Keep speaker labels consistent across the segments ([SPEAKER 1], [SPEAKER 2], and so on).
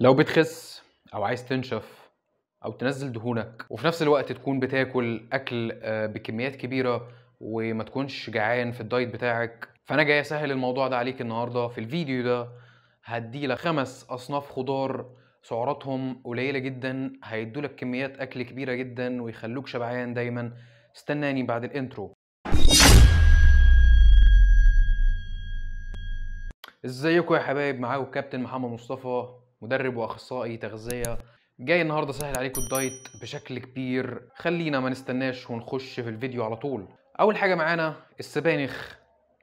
[SPEAKER 1] لو بتخس او عايز تنشف او تنزل دهونك وفي نفس الوقت تكون بتاكل اكل آه، بكميات كبيره وما تكونش جعان في الدايت بتاعك فانا جاي اسهل الموضوع ده عليك النهارده في الفيديو ده هديلك خمس اصناف خضار سعراتهم قليله جدا هيدولك كميات اكل كبيره جدا ويخلوك شبعان دايما استناني بعد الانترو ازيكم يا حبايب معاكم كابتن محمد مصطفى مدرب واخصائي تغذيه جاي النهارده سهل عليكم الدايت بشكل كبير خلينا ما نستناش ونخش في الفيديو على طول اول حاجه معانا السبانخ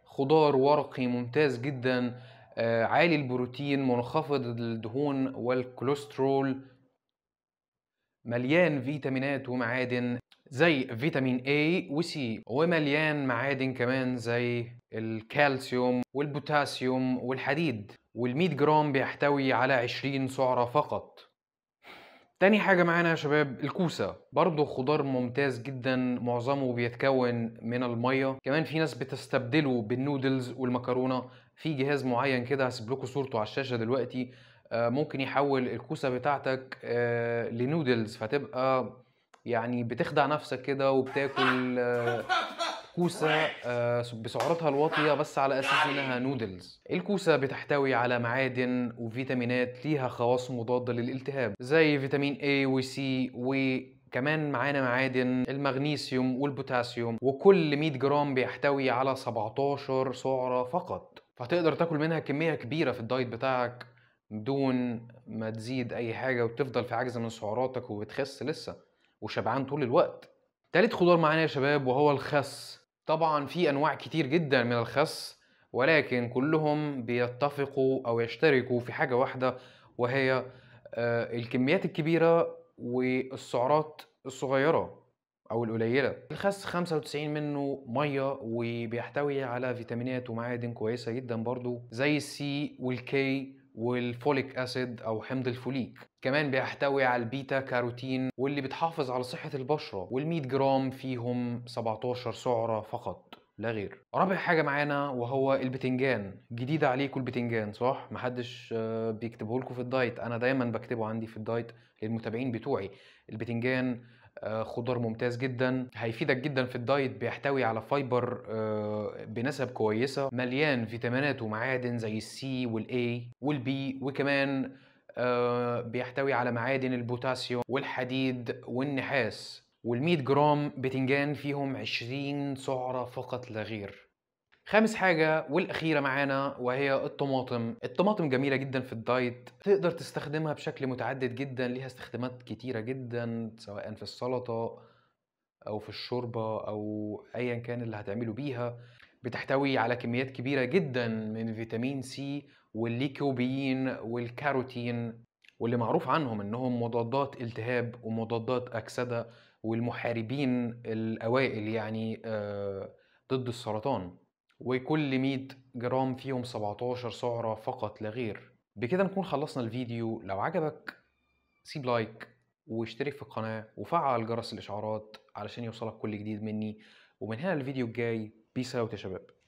[SPEAKER 1] خضار ورقي ممتاز جدا آه، عالي البروتين منخفض الدهون والكوليسترول مليان فيتامينات ومعادن زي فيتامين A و C ومليان معادن كمان زي الكالسيوم والبوتاسيوم والحديد وال100 جرام بيحتوي على 20 سعرة فقط تاني حاجة معانا يا شباب الكوسة برضه خضار ممتاز جدا معظمه بيتكون من المية كمان في ناس بتستبدله بالنودلز والمكرونة في جهاز معين كده هسيب لكم صورته على الشاشة دلوقتي آه، ممكن يحول الكوسة بتاعتك آه، لنودلز فتبقى يعني بتخدع نفسك كده وبتاكل آه، كوسة آه، بسعراتها الواطية بس على أساس إنها نودلز الكوسة بتحتوي على معادن وفيتامينات ليها خواص مضادة للالتهاب زي فيتامين A و C و كمان معانا معادن المغنيسيوم والبوتاسيوم وكل 100 جرام بيحتوي على 17 سعرة فقط فتقدر تاكل منها كمية كبيرة في الدايت بتاعك بدون ما تزيد أي حاجة وتفضل في عجز من سعراتك وبتخس لسه وشبعان طول الوقت تالت خضار معانا يا شباب وهو الخس طبعا في انواع كتير جدا من الخس ولكن كلهم بيتفقوا او يشتركوا في حاجه واحده وهي آه، الكميات الكبيره والسعرات الصغيره او القليله الخس 95 منه ميه وبيحتوي على فيتامينات ومعادن كويسه جدا برضو زي السي والكي والفوليك اسيد او حمض الفوليك كمان بيحتوي على البيتا كاروتين واللي بتحافظ على صحه البشره وال100 جرام فيهم 17 سعره فقط لا غير رابع حاجه معانا وهو البتنجان جديده عليكم البتنجان صح محدش آه، بيكتبه لكم في الدايت انا دايما بكتبه عندي في الدايت للمتابعين بتوعي البتنجان آه، خضار ممتاز جدا هيفيدك جدا في الدايت بيحتوي على فايبر آه، بنسب كويسه مليان فيتامينات ومعادن زي السي والاي والبي وكمان آه، بيحتوي على معادن البوتاسيوم والحديد والنحاس وال100 جرام بتنجان فيهم 20 سعره فقط لا غير خامس حاجة والأخيرة معانا وهي الطماطم الطماطم جميلة جدا في الدايت تقدر تستخدمها بشكل متعدد جدا ليها استخدامات كتيرة جدا سواء في السلطة أو في الشوربة أو أيا كان اللي هتعمله بيها بتحتوي على كميات كبيرة جدا من فيتامين سي والليكوبين والكاروتين واللي معروف عنهم انهم مضادات التهاب ومضادات اكسده والمحاربين الاوائل يعني آه، ضد السرطان وكل 100 جرام فيهم 17 سعرة فقط لا غير بكده نكون خلصنا الفيديو لو عجبك سيب لايك واشترك في القناة وفعل جرس الإشعارات علشان يوصلك كل جديد مني ومن هنا الفيديو الجاي بيس اوت يا شباب